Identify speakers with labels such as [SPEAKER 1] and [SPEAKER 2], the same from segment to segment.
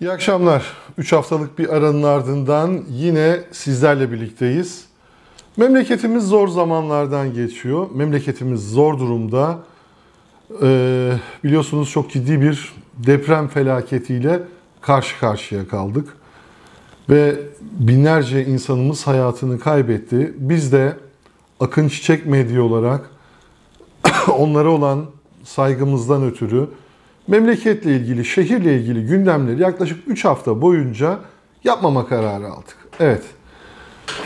[SPEAKER 1] İyi akşamlar. 3 haftalık bir aranın ardından yine sizlerle birlikteyiz. Memleketimiz zor zamanlardan geçiyor. Memleketimiz zor durumda. Ee, biliyorsunuz çok ciddi bir deprem felaketiyle karşı karşıya kaldık. Ve binlerce insanımız hayatını kaybetti. Biz de Akın Çiçek Medya olarak onlara olan saygımızdan ötürü memleketle ilgili, şehirle ilgili gündemleri yaklaşık 3 hafta boyunca yapmama kararı aldık. Evet.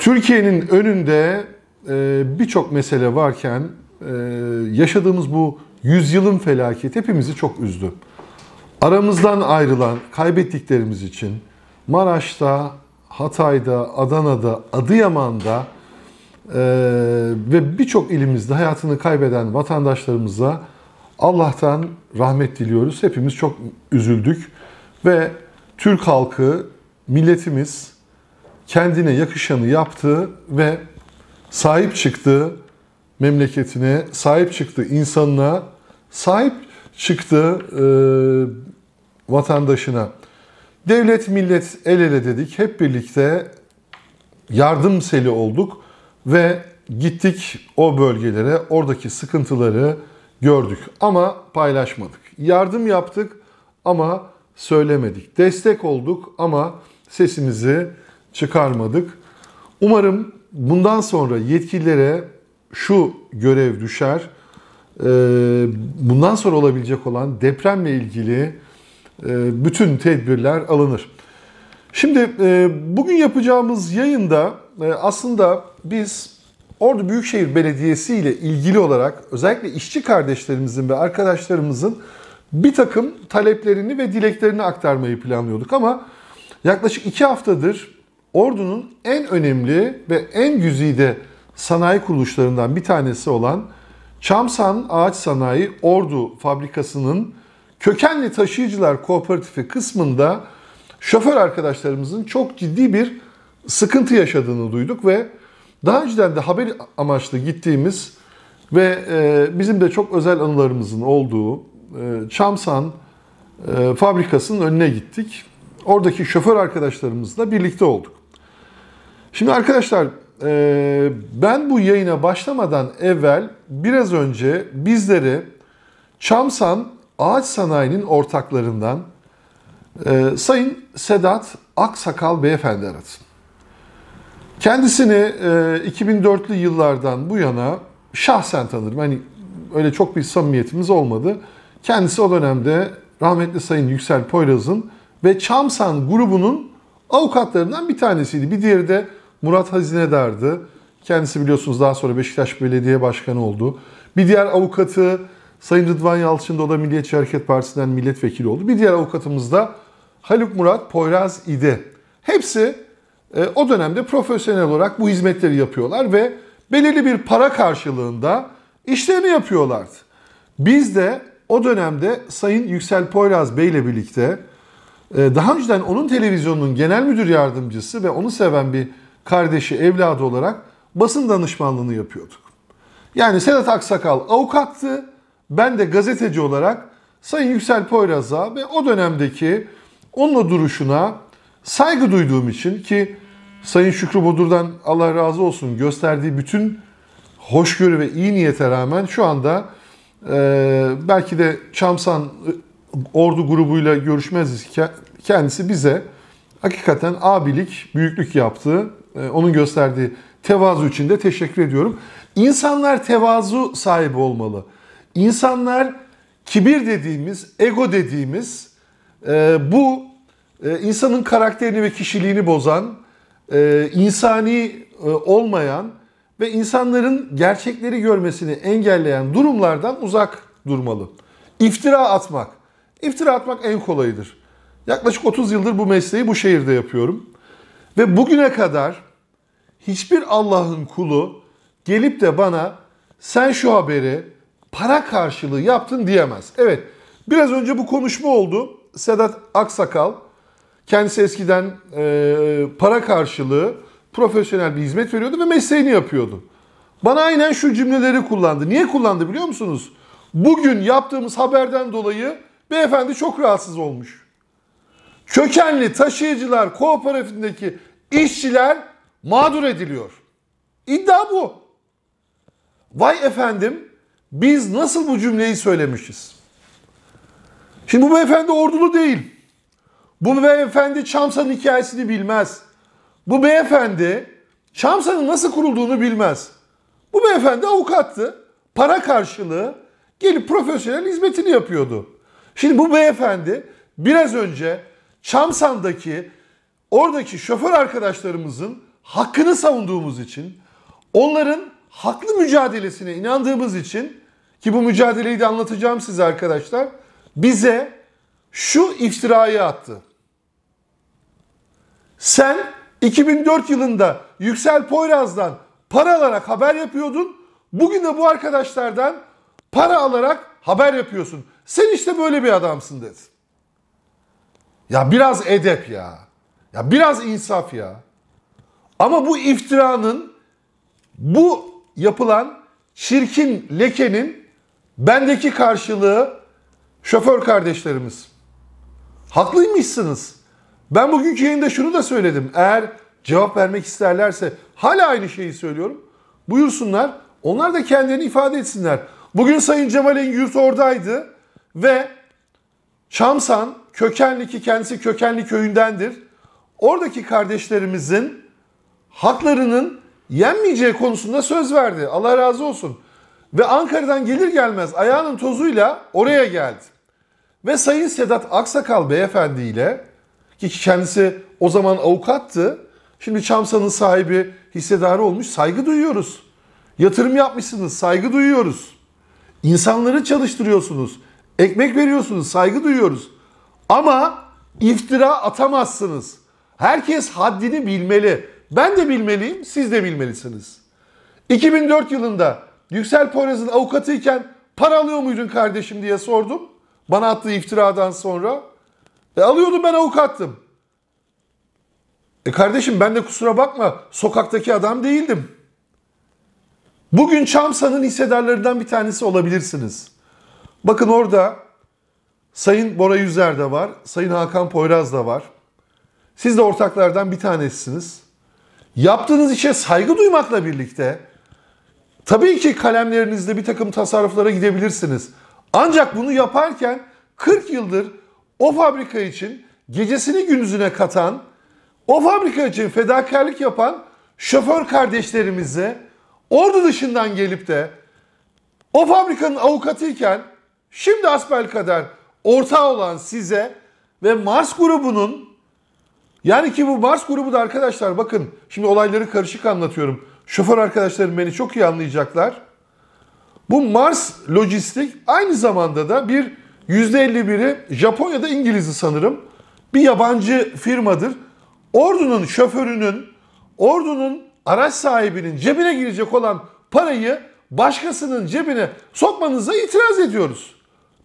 [SPEAKER 1] Türkiye'nin önünde e, birçok mesele varken e, yaşadığımız bu yüzyılın felaketi hepimizi çok üzdü. Aramızdan ayrılan kaybettiklerimiz için Maraş'ta, Hatay'da, Adana'da, Adıyaman'da e, ve birçok ilimizde hayatını kaybeden vatandaşlarımıza Allah'tan rahmet diliyoruz. Hepimiz çok üzüldük ve Türk halkı, milletimiz kendine yakışanı yaptı ve sahip çıktı memleketine, sahip çıktı insanına, sahip çıktı e, vatandaşına. Devlet, millet el ele dedik. Hep birlikte yardım seli olduk ve gittik o bölgelere, oradaki sıkıntıları, gördük ama paylaşmadık. Yardım yaptık ama söylemedik. Destek olduk ama sesimizi çıkarmadık. Umarım bundan sonra yetkililere şu görev düşer. Ee, bundan sonra olabilecek olan depremle ilgili e, bütün tedbirler alınır. Şimdi e, bugün yapacağımız yayında e, aslında biz Ordu Büyükşehir Belediyesi ile ilgili olarak özellikle işçi kardeşlerimizin ve arkadaşlarımızın bir takım taleplerini ve dileklerini aktarmayı planlıyorduk ama yaklaşık iki haftadır Ordu'nun en önemli ve en güzide sanayi kuruluşlarından bir tanesi olan Çamsan Ağaç Sanayi Ordu Fabrikası'nın kökenli taşıyıcılar kooperatifi kısmında şoför arkadaşlarımızın çok ciddi bir sıkıntı yaşadığını duyduk ve daha önceden de haber amaçlı gittiğimiz ve e, bizim de çok özel anılarımızın olduğu e, Çamsan e, fabrikasının önüne gittik. Oradaki şoför arkadaşlarımızla birlikte olduk. Şimdi arkadaşlar ben bu yayına başlamadan evvel biraz önce bizleri Çamsan Ağaç Sanayi'nin ortaklarından Sayın Sedat Aksakal Beyefendi aradı. Kendisini 2004'lü e, yıllardan bu yana şahsen tanırım. Hani öyle çok bir samimiyetimiz olmadı. Kendisi o dönemde rahmetli Sayın Yüksel Poyraz'ın ve Çamsan grubunun avukatlarından bir tanesiydi. Bir diğeri de Murat Hazinedar'dı. Kendisi biliyorsunuz daha sonra Beşiktaş Belediye Başkanı oldu. Bir diğer avukatı Sayın Rıdvan Yalçın da o da Milliyetçi Hareket Partisi'nden milletvekili oldu. Bir diğer avukatımız da Haluk Murat Poyraz idi. Hepsi e, o dönemde profesyonel olarak bu hizmetleri yapıyorlar ve belirli bir para karşılığında işlerini yapıyorlardı. Biz de o dönemde Sayın Yüksel Poyraz Bey ile birlikte e, daha önceden onun televizyonunun genel müdür yardımcısı ve onu seven bir kardeşi, evladı olarak basın danışmanlığını yapıyorduk. Yani Sedat Aksakal avukattı, ben de gazeteci olarak Sayın Yüksel Poyraz'a ve o dönemdeki onunla duruşuna saygı duyduğum için ki Sayın Şükrü Bodur'dan Allah razı olsun gösterdiği bütün hoşgörü ve iyi niyete rağmen şu anda e, belki de Çamsan e, ordu grubuyla görüşmeziz kendisi bize hakikaten abilik, büyüklük yaptı. E, onun gösterdiği tevazu için de teşekkür ediyorum. İnsanlar tevazu sahibi olmalı. İnsanlar kibir dediğimiz, ego dediğimiz e, bu e, insanın karakterini ve kişiliğini bozan, e, insani e, olmayan ve insanların gerçekleri görmesini engelleyen durumlardan uzak durmalı. İftira atmak. İftira atmak en kolayıdır. Yaklaşık 30 yıldır bu mesleği bu şehirde yapıyorum. Ve bugüne kadar hiçbir Allah'ın kulu gelip de bana sen şu haberi para karşılığı yaptın diyemez. Evet biraz önce bu konuşma oldu. Sedat Aksakal Kendisi eskiden e, para karşılığı profesyonel bir hizmet veriyordu ve mesleğini yapıyordu. Bana aynen şu cümleleri kullandı. Niye kullandı biliyor musunuz? Bugün yaptığımız haberden dolayı beyefendi çok rahatsız olmuş. Kökenli taşıyıcılar kooperatifindeki işçiler mağdur ediliyor. İddia bu. Vay efendim biz nasıl bu cümleyi söylemişiz? Şimdi bu beyefendi ordulu değil. Bu beyefendi Çamsa'nın hikayesini bilmez. Bu beyefendi Çamsa'nın nasıl kurulduğunu bilmez. Bu beyefendi avukattı. Para karşılığı gelip profesyonel hizmetini yapıyordu. Şimdi bu beyefendi biraz önce Çamsan'daki oradaki şoför arkadaşlarımızın hakkını savunduğumuz için, onların haklı mücadelesine inandığımız için ki bu mücadeleyi de anlatacağım size arkadaşlar, bize şu iftirayı attı. Sen 2004 yılında Yüksel Poyraz'dan para alarak haber yapıyordun. Bugün de bu arkadaşlardan para alarak haber yapıyorsun. Sen işte böyle bir adamsın dedi. Ya biraz edep ya. Ya biraz insaf ya. Ama bu iftiranın, bu yapılan çirkin lekenin bendeki karşılığı şoför kardeşlerimiz. Haklıymışsınız. Ben bugünkü yayında şunu da söyledim. Eğer cevap vermek isterlerse hala aynı şeyi söylüyorum. Buyursunlar. Onlar da kendilerini ifade etsinler. Bugün Sayın Cemal Engürt oradaydı ve Şamsan kökenli ki kendisi kökenli köyündendir. Oradaki kardeşlerimizin haklarının yenmeyeceği konusunda söz verdi. Allah razı olsun. Ve Ankara'dan gelir gelmez ayağının tozuyla oraya geldi. Ve Sayın Sedat Aksakal beyefendiyle ki kendisi o zaman avukattı. Şimdi Çamsa'nın sahibi hissedarı olmuş. Saygı duyuyoruz. Yatırım yapmışsınız. Saygı duyuyoruz. İnsanları çalıştırıyorsunuz. Ekmek veriyorsunuz. Saygı duyuyoruz. Ama iftira atamazsınız. Herkes haddini bilmeli. Ben de bilmeliyim, siz de bilmelisiniz. 2004 yılında Yüksel Poyraz'ın avukatıyken para alıyor muydun kardeşim diye sordum. Bana attığı iftiradan sonra e alıyordum ben avukattım. E kardeşim ben de kusura bakma sokaktaki adam değildim. Bugün Çamsa'nın hissedarlarından bir tanesi olabilirsiniz. Bakın orada Sayın Bora Yüzer de var, Sayın Hakan Poyraz da var. Siz de ortaklardan bir tanesiniz. Yaptığınız işe saygı duymakla birlikte tabii ki kalemlerinizde bir takım tasarruflara gidebilirsiniz. Ancak bunu yaparken 40 yıldır o fabrika için gecesini gündüzüne katan, o fabrika için fedakarlık yapan şoför kardeşlerimize ordu dışından gelip de o fabrikanın avukatıyken şimdi asbel kadar ortağı olan size ve Mars grubunun yani ki bu Mars grubu da arkadaşlar bakın şimdi olayları karışık anlatıyorum. Şoför arkadaşlarım beni çok iyi anlayacaklar. Bu Mars lojistik aynı zamanda da bir %51'i Japonya'da İngiliz'i sanırım. Bir yabancı firmadır. Ordunun şoförünün, ordunun araç sahibinin cebine girecek olan parayı başkasının cebine sokmanıza itiraz ediyoruz.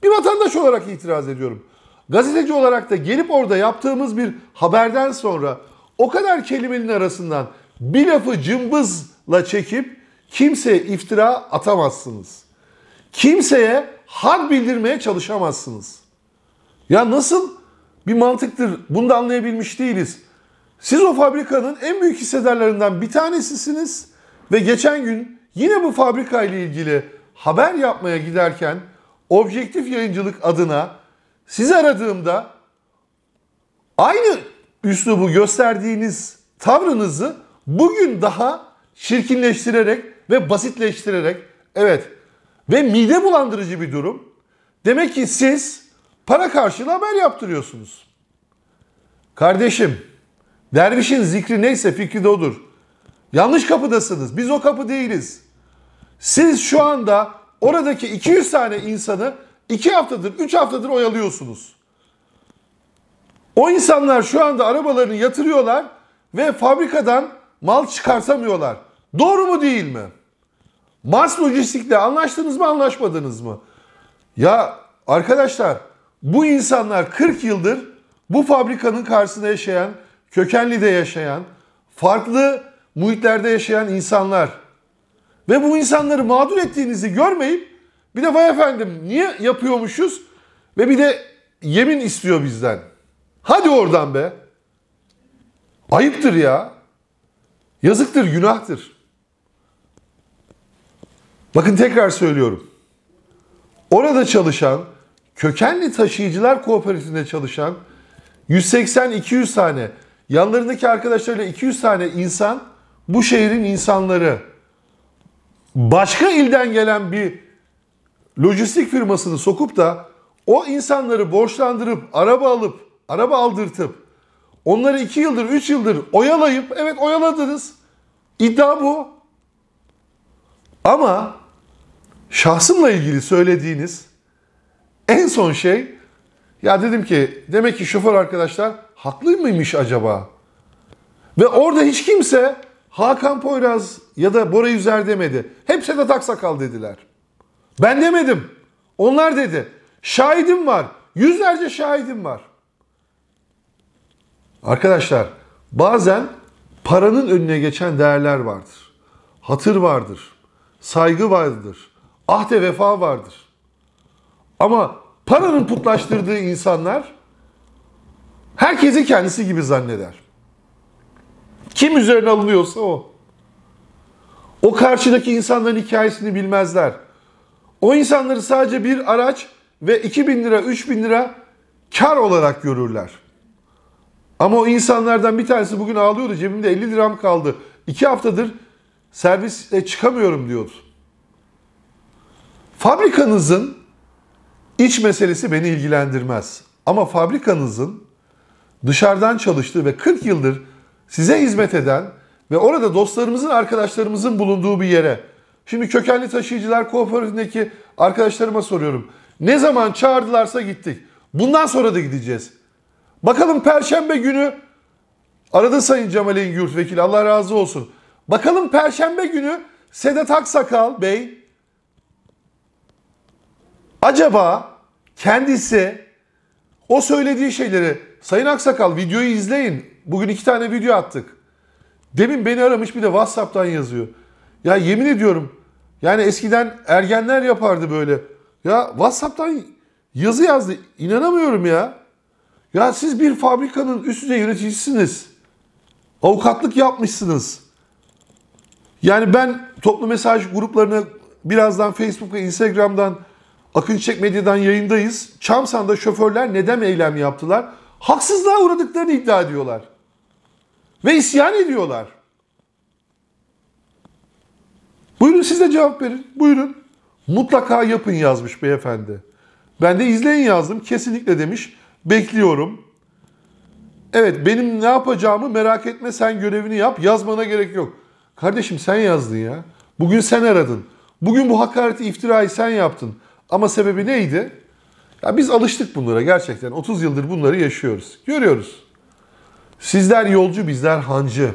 [SPEAKER 1] Bir vatandaş olarak itiraz ediyorum. Gazeteci olarak da gelip orada yaptığımız bir haberden sonra o kadar kelimenin arasından bir lafı cımbızla çekip kimseye iftira atamazsınız. Kimseye Had bildirmeye çalışamazsınız. Ya nasıl bir mantıktır bunu da anlayabilmiş değiliz. Siz o fabrikanın en büyük hissedarlarından bir tanesisiniz ve geçen gün yine bu fabrika ile ilgili haber yapmaya giderken objektif yayıncılık adına sizi aradığımda aynı üslubu gösterdiğiniz tavrınızı bugün daha çirkinleştirerek ve basitleştirerek evet ve mide bulandırıcı bir durum. Demek ki siz para karşılığı haber yaptırıyorsunuz. Kardeşim, dervişin zikri neyse fikri de odur. Yanlış kapıdasınız. Biz o kapı değiliz. Siz şu anda oradaki 200 tane insanı 2 haftadır, 3 haftadır oyalıyorsunuz. O insanlar şu anda arabalarını yatırıyorlar ve fabrikadan mal çıkartamıyorlar. Doğru mu değil mi? Mars Lojistik'le anlaştınız mı anlaşmadınız mı? Ya arkadaşlar bu insanlar 40 yıldır bu fabrikanın karşısında yaşayan, kökenli de yaşayan, farklı muhitlerde yaşayan insanlar. Ve bu insanları mağdur ettiğinizi görmeyip bir de vay efendim niye yapıyormuşuz ve bir de yemin istiyor bizden. Hadi oradan be. Ayıptır ya. Yazıktır, günahtır. Bakın tekrar söylüyorum. Orada çalışan, kökenli taşıyıcılar kooperatifinde çalışan 180-200 tane, yanlarındaki arkadaşlarıyla 200 tane insan bu şehrin insanları. Başka ilden gelen bir lojistik firmasını sokup da o insanları borçlandırıp, araba alıp, araba aldırtıp, onları 2 yıldır, 3 yıldır oyalayıp, evet oyaladınız. İddia bu. Ama şahsımla ilgili söylediğiniz en son şey ya dedim ki demek ki şoför arkadaşlar haklı mıymış acaba? Ve orada hiç kimse Hakan Poyraz ya da Bora Yüzer demedi. Hep de taksakal dediler. Ben demedim. Onlar dedi. Şahidim var. Yüzlerce şahidim var. Arkadaşlar bazen paranın önüne geçen değerler vardır. Hatır vardır. Saygı vardır ahde vefa vardır. Ama paranın putlaştırdığı insanlar herkesi kendisi gibi zanneder. Kim üzerine alınıyorsa o. O karşıdaki insanların hikayesini bilmezler. O insanları sadece bir araç ve 2000 lira, 3000 lira kar olarak görürler. Ama o insanlardan bir tanesi bugün ağlıyordu. Cebimde 50 liram kaldı. İki haftadır servise çıkamıyorum diyordu. Fabrikanızın iç meselesi beni ilgilendirmez. Ama fabrikanızın dışarıdan çalıştığı ve 40 yıldır size hizmet eden ve orada dostlarımızın, arkadaşlarımızın bulunduğu bir yere. Şimdi kökenli taşıyıcılar kooperatifindeki arkadaşlarıma soruyorum. Ne zaman çağırdılarsa gittik. Bundan sonra da gideceğiz. Bakalım perşembe günü aradı Sayın Cemal Engürt Vekil Allah razı olsun. Bakalım perşembe günü Sedat Aksakal Bey Acaba kendisi o söylediği şeyleri Sayın Aksakal videoyu izleyin. Bugün iki tane video attık. Demin beni aramış bir de Whatsapp'tan yazıyor. Ya yemin ediyorum yani eskiden ergenler yapardı böyle. Ya Whatsapp'tan yazı yazdı. İnanamıyorum ya. Ya siz bir fabrikanın üst düzey yöneticisiniz. Avukatlık yapmışsınız. Yani ben toplu mesaj gruplarını birazdan Facebook ve Instagram'dan Akın Çiçek Medya'dan yayındayız. Çamsan'da şoförler neden eylem yaptılar? Haksızlığa uğradıklarını iddia ediyorlar. Ve isyan ediyorlar. Buyurun siz de cevap verin. Buyurun. Mutlaka yapın yazmış beyefendi. Ben de izleyin yazdım. Kesinlikle demiş. Bekliyorum. Evet benim ne yapacağımı merak etme sen görevini yap. Yazmana gerek yok. Kardeşim sen yazdın ya. Bugün sen aradın. Bugün bu hakareti iftirayı sen yaptın. Ama sebebi neydi? Ya biz alıştık bunlara gerçekten. 30 yıldır bunları yaşıyoruz. Görüyoruz. Sizler yolcu, bizler hancı.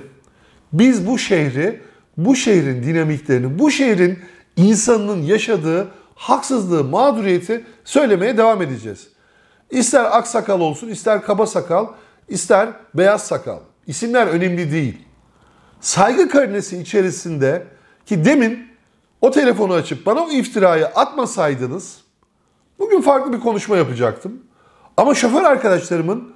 [SPEAKER 1] Biz bu şehri, bu şehrin dinamiklerini, bu şehrin insanının yaşadığı haksızlığı, mağduriyeti söylemeye devam edeceğiz. İster ak sakal olsun, ister kaba sakal, ister beyaz sakal. İsimler önemli değil. Saygı karnesi içerisinde ki demin o telefonu açıp bana o iftirayı atmasaydınız bugün farklı bir konuşma yapacaktım. Ama şoför arkadaşlarımın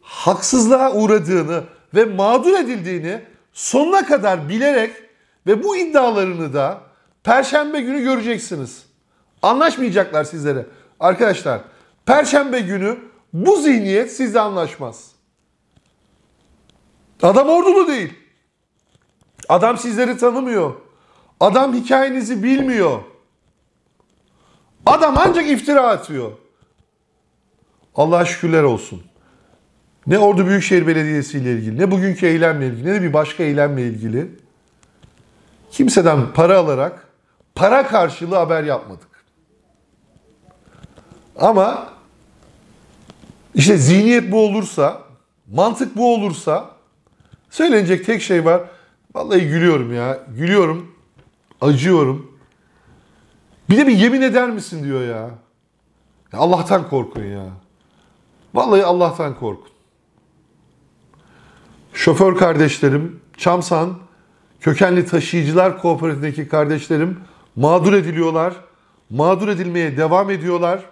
[SPEAKER 1] haksızlığa uğradığını ve mağdur edildiğini sonuna kadar bilerek ve bu iddialarını da perşembe günü göreceksiniz. Anlaşmayacaklar sizlere. Arkadaşlar perşembe günü bu zihniyet sizle anlaşmaz. Adam ordulu değil. Adam sizleri tanımıyor. Adam hikayenizi bilmiyor. Adam ancak iftira atıyor. Allah şükürler olsun. Ne Ordu Büyükşehir Belediyesi ile ilgili, ne bugünkü eylemle ilgili, ne de bir başka eylemle ilgili kimseden para alarak para karşılığı haber yapmadık. Ama işte zihniyet bu olursa, mantık bu olursa söylenecek tek şey var. Vallahi gülüyorum ya. Gülüyorum acıyorum. Bir de bir yemin eder misin diyor ya. ya Allah'tan korkun ya. Vallahi Allah'tan korkun. Şoför kardeşlerim, Çamsan, kökenli taşıyıcılar kooperatifindeki kardeşlerim mağdur ediliyorlar. Mağdur edilmeye devam ediyorlar.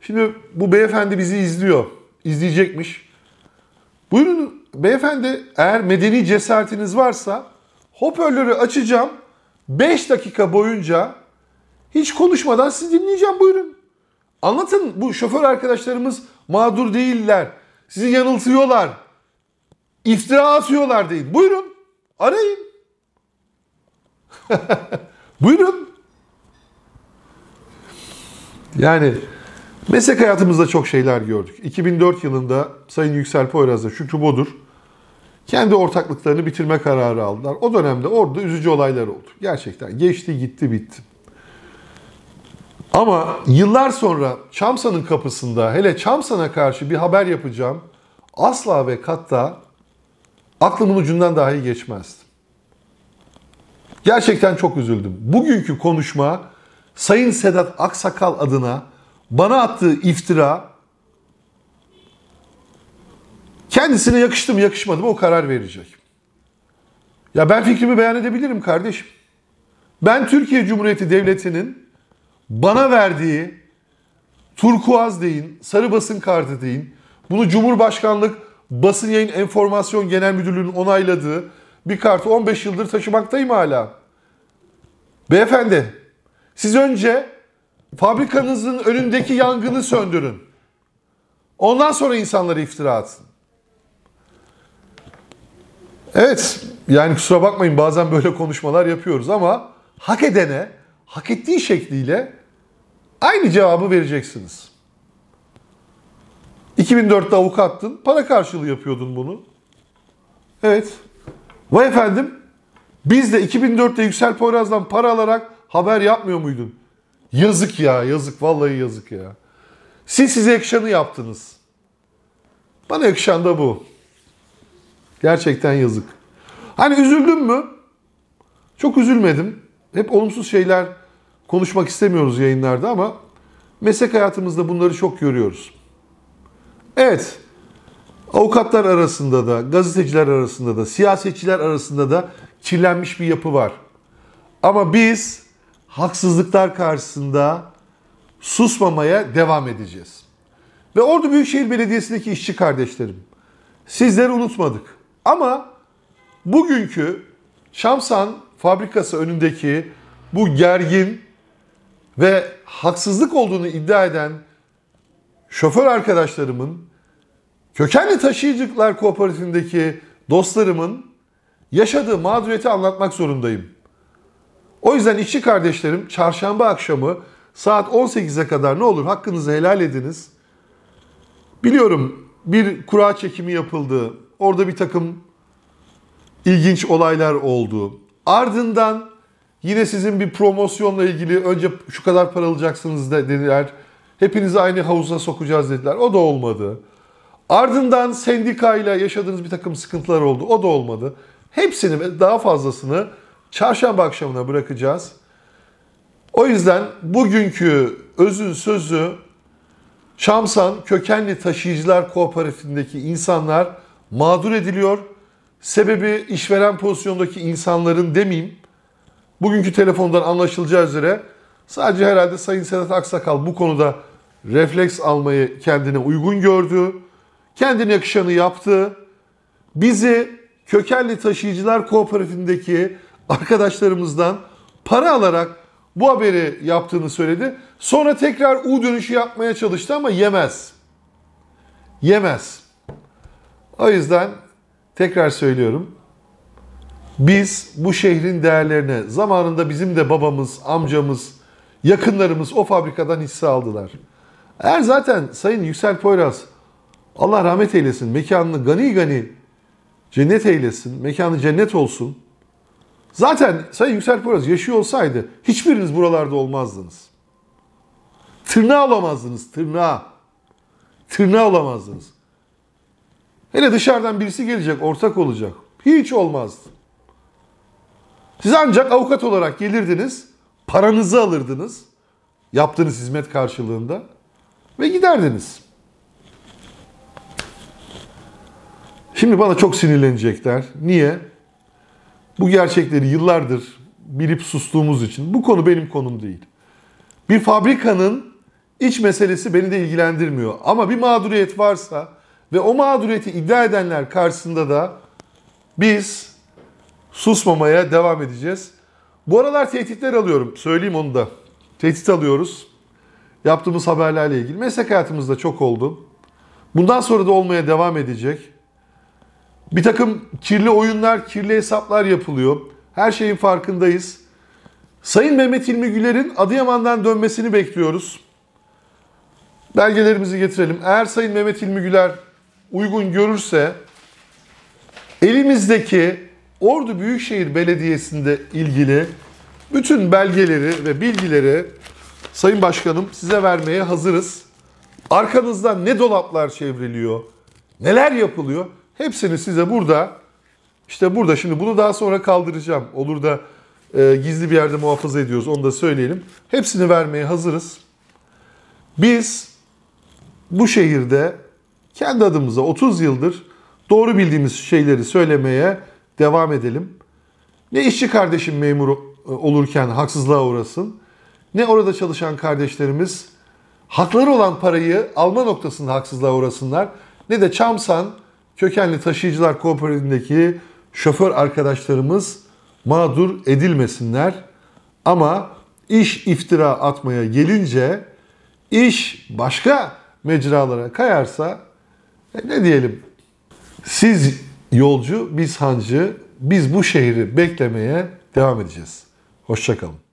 [SPEAKER 1] Şimdi bu beyefendi bizi izliyor. İzleyecekmiş. Buyurun beyefendi eğer medeni cesaretiniz varsa hoparlörü açacağım. 5 dakika boyunca hiç konuşmadan sizi dinleyeceğim buyurun. Anlatın bu şoför arkadaşlarımız mağdur değiller. Sizi yanıltıyorlar. İftira atıyorlar deyin. Buyurun. Arayın. buyurun. Yani meslek hayatımızda çok şeyler gördük. 2004 yılında Sayın Yüksel Poyraz'la şu Bodur kendi ortaklıklarını bitirme kararı aldılar. O dönemde orada üzücü olaylar oldu. Gerçekten geçti gitti bitti. Ama yıllar sonra Çamsa'nın kapısında hele Çamsa'na karşı bir haber yapacağım asla ve katta aklımın ucundan dahi geçmezdi. Gerçekten çok üzüldüm. Bugünkü konuşma Sayın Sedat Aksakal adına bana attığı iftira Kendisine yakıştı mı yakışmadı mı o karar verecek. Ya ben fikrimi beyan edebilirim kardeşim. Ben Türkiye Cumhuriyeti Devleti'nin bana verdiği turkuaz deyin, sarı basın kartı deyin, bunu Cumhurbaşkanlık Basın Yayın Enformasyon Genel Müdürlüğü'nün onayladığı bir kartı 15 yıldır taşımaktayım hala. Beyefendi, siz önce fabrikanızın önündeki yangını söndürün. Ondan sonra insanlara iftira atın. Evet, yani kusura bakmayın bazen böyle konuşmalar yapıyoruz ama hak edene, hak ettiği şekliyle aynı cevabı vereceksiniz. 2004'te avukattın, para karşılığı yapıyordun bunu. Evet. Vay efendim, biz de 2004'te Yüksel Poyraz'dan para alarak haber yapmıyor muydun? Yazık ya, yazık, vallahi yazık ya. Siz size yakışanı yaptınız. Bana yakışan da bu. Gerçekten yazık. Hani üzüldüm mü? Çok üzülmedim. Hep olumsuz şeyler konuşmak istemiyoruz yayınlarda ama meslek hayatımızda bunları çok görüyoruz. Evet, avukatlar arasında da, gazeteciler arasında da, siyasetçiler arasında da kirlenmiş bir yapı var. Ama biz haksızlıklar karşısında susmamaya devam edeceğiz. Ve Ordu Büyükşehir Belediyesi'ndeki işçi kardeşlerim, sizleri unutmadık. Ama bugünkü Şamsan fabrikası önündeki bu gergin ve haksızlık olduğunu iddia eden şoför arkadaşlarımın, kökenli taşıyıcılar kooperatifindeki dostlarımın yaşadığı mağduriyeti anlatmak zorundayım. O yüzden işçi kardeşlerim çarşamba akşamı saat 18'e kadar ne olur hakkınızı helal ediniz. Biliyorum bir kura çekimi yapıldı. Orada bir takım ilginç olaylar oldu. Ardından yine sizin bir promosyonla ilgili önce şu kadar para alacaksınız dediler. Hepinizi aynı havuza sokacağız dediler. O da olmadı. Ardından sendikayla yaşadığınız bir takım sıkıntılar oldu. O da olmadı. Hepsini ve daha fazlasını çarşamba akşamına bırakacağız. O yüzden bugünkü özün sözü Şamsan Kökenli Taşıyıcılar Kooperatifindeki insanlar mağdur ediliyor. Sebebi işveren pozisyondaki insanların demeyeyim. Bugünkü telefondan anlaşılacağı üzere sadece herhalde Sayın Sedat Aksakal bu konuda refleks almayı kendine uygun gördü. Kendine yakışanı yaptı. Bizi kökenli taşıyıcılar kooperatifindeki arkadaşlarımızdan para alarak bu haberi yaptığını söyledi. Sonra tekrar U dönüşü yapmaya çalıştı ama yemez. Yemez. O yüzden tekrar söylüyorum. Biz bu şehrin değerlerine zamanında bizim de babamız, amcamız, yakınlarımız o fabrikadan hisse aldılar. Eğer zaten Sayın Yüksel Poyraz Allah rahmet eylesin, mekanını gani gani cennet eylesin, mekanı cennet olsun. Zaten Sayın Yüksel Poyraz yaşıyor olsaydı hiçbiriniz buralarda olmazdınız. Tırnağa olamazdınız, tırnağa. Tırnağa olamazdınız. Hele dışarıdan birisi gelecek, ortak olacak. Hiç olmaz. Siz ancak avukat olarak gelirdiniz, paranızı alırdınız, yaptığınız hizmet karşılığında ve giderdiniz. Şimdi bana çok sinirlenecekler. Niye? Bu gerçekleri yıllardır bilip sustuğumuz için. Bu konu benim konum değil. Bir fabrikanın iç meselesi beni de ilgilendirmiyor. Ama bir mağduriyet varsa ve o mağduriyeti iddia edenler karşısında da biz susmamaya devam edeceğiz. Bu aralar tehditler alıyorum. Söyleyeyim onu da. Tehdit alıyoruz. Yaptığımız haberlerle ilgili. Meslek hayatımızda çok oldu. Bundan sonra da olmaya devam edecek. Bir takım kirli oyunlar, kirli hesaplar yapılıyor. Her şeyin farkındayız. Sayın Mehmet İlmi Güler'in Adıyaman'dan dönmesini bekliyoruz. Belgelerimizi getirelim. Eğer Sayın Mehmet İlmi Güler uygun görürse elimizdeki Ordu Büyükşehir Belediyesi'nde ilgili bütün belgeleri ve bilgileri Sayın Başkanım size vermeye hazırız. Arkanızda ne dolaplar çevriliyor, neler yapılıyor hepsini size burada işte burada şimdi bunu daha sonra kaldıracağım. Olur da e, gizli bir yerde muhafaza ediyoruz onu da söyleyelim. Hepsini vermeye hazırız. Biz bu şehirde kendi adımıza 30 yıldır doğru bildiğimiz şeyleri söylemeye devam edelim. Ne işçi kardeşim memur e, olurken haksızlığa uğrasın, ne orada çalışan kardeşlerimiz hakları olan parayı alma noktasında haksızlığa uğrasınlar, ne de Çamsan kökenli taşıyıcılar kooperatifindeki şoför arkadaşlarımız mağdur edilmesinler. Ama iş iftira atmaya gelince, iş başka mecralara kayarsa e, ne diyelim? Siz yolcu, biz hancı, biz bu şehri beklemeye devam edeceğiz. Hoşçakalın.